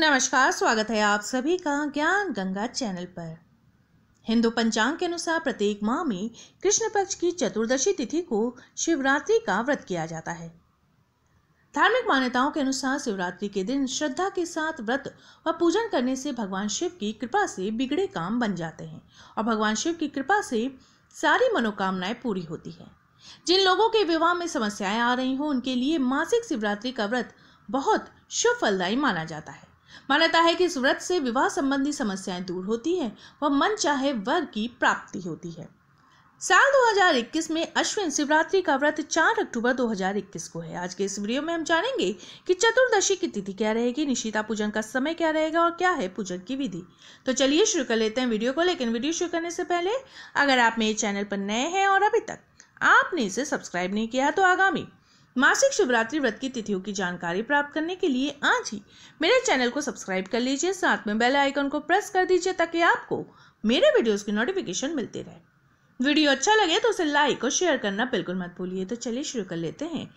नमस्कार स्वागत है आप सभी का ज्ञान गंगा चैनल पर हिंदू पंचांग के अनुसार प्रत्येक माह में कृष्ण पक्ष की चतुर्दशी तिथि को शिवरात्रि का व्रत किया जाता है धार्मिक मान्यताओं के अनुसार शिवरात्रि के दिन श्रद्धा के साथ व्रत व पूजन करने से भगवान शिव की कृपा से बिगड़े काम बन जाते हैं और भगवान शिव की कृपा से सारी मनोकामनाएं पूरी होती है जिन लोगों के विवाह में समस्याएं आ रही हों उनके लिए मासिक शिवरात्रि का व्रत बहुत शुभ फलदायी माना जाता है मान्यता है कि इस व्रत से विवाह संबंधी समस्याएं दूर होती हैं व मन चाहे वर की प्राप्ति होती है साल 2021 में अश्विन शिवरात्रि का व्रत 4 अक्टूबर 2021 को है आज के इस वीडियो में हम जानेंगे कि चतुर्दशी की तिथि क्या रहेगी निशिता पूजन का समय क्या रहेगा और क्या है पूजन की विधि तो चलिए शुरू कर लेते हैं वीडियो को लेकिन वीडियो शुरू करने से पहले अगर आप मेरे चैनल पर नए हैं और अभी तक आपने इसे सब्सक्राइब नहीं किया तो आगामी मासिक शिवरात्रि व्रत की तिथियों की जानकारी प्राप्त करने के लिए आज ही मेरे चैनल को सब्सक्राइब कर लीजिए साथ में बेल आइकन को प्रेस कर दीजिए ताकि आपको मेरे वीडियोस की नोटिफिकेशन मिलती रहे वीडियो अच्छा लगे तो उसे लाइक और शेयर करना बिल्कुल मत भूलिए तो चलिए शुरू कर लेते हैं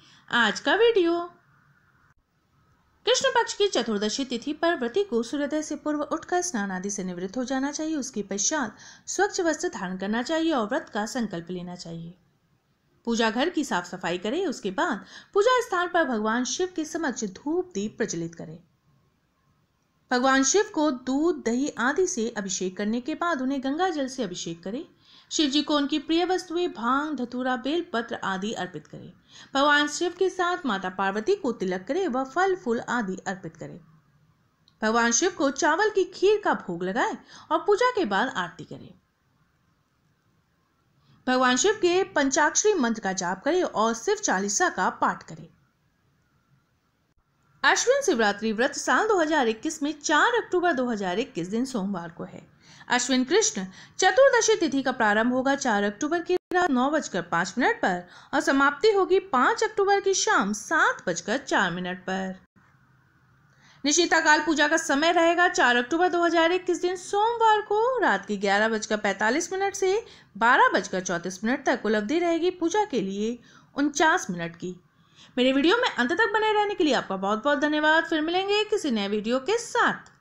आज का वीडियो कृष्ण पक्ष की चतुर्दशी तिथि पर व्रती को सूर्योदय से पूर्व उठकर स्नान आदि से निवृत्त हो जाना चाहिए उसके पश्चात स्वच्छ वस्त्र धारण करना चाहिए और व्रत का संकल्प लेना चाहिए पूजा घर की साफ सफाई करें उसके बाद पूजा स्थान पर भगवान शिव के समक्ष धूप दीप प्रज्वलित करें भगवान शिव को दूध दही आदि से अभिषेक करने के बाद उन्हें गंगा जल से अभिषेक करें शिव जी को उनकी प्रिय वस्तुएं भांग धतूरा बेलपत्र आदि अर्पित करें भगवान शिव के साथ माता पार्वती को तिलक करें व फल फूल आदि अर्पित करें भगवान शिव को चावल की खीर का भोग लगाएं और पूजा के बाद आरती करें भगवान शिव के पंचाक्षरी मंत्र का जाप करें और शिव चालीसा का पाठ करें अश्विन शिवरात्रि व्रत साल 2021 में 4 अक्टूबर 2021 दिन सोमवार को है अश्विन कृष्ण चतुर्दशी तिथि का प्रारंभ होगा 4 अक्टूबर की रात नौ बजकर पाँच मिनट पर और समाप्ति होगी 5 अक्टूबर की शाम सात बजकर चार मिनट पर निशिताकाल पूजा का समय रहेगा चार अक्टूबर 2021 दिन सोमवार को रात के ग्यारह बजकर पैंतालीस मिनट से बारह बजकर चौंतीस मिनट तक उपलब्धि रहेगी पूजा के लिए उनचास मिनट की मेरे वीडियो में अंत तक बने रहने के लिए आपका बहुत बहुत धन्यवाद फिर मिलेंगे किसी नए वीडियो के साथ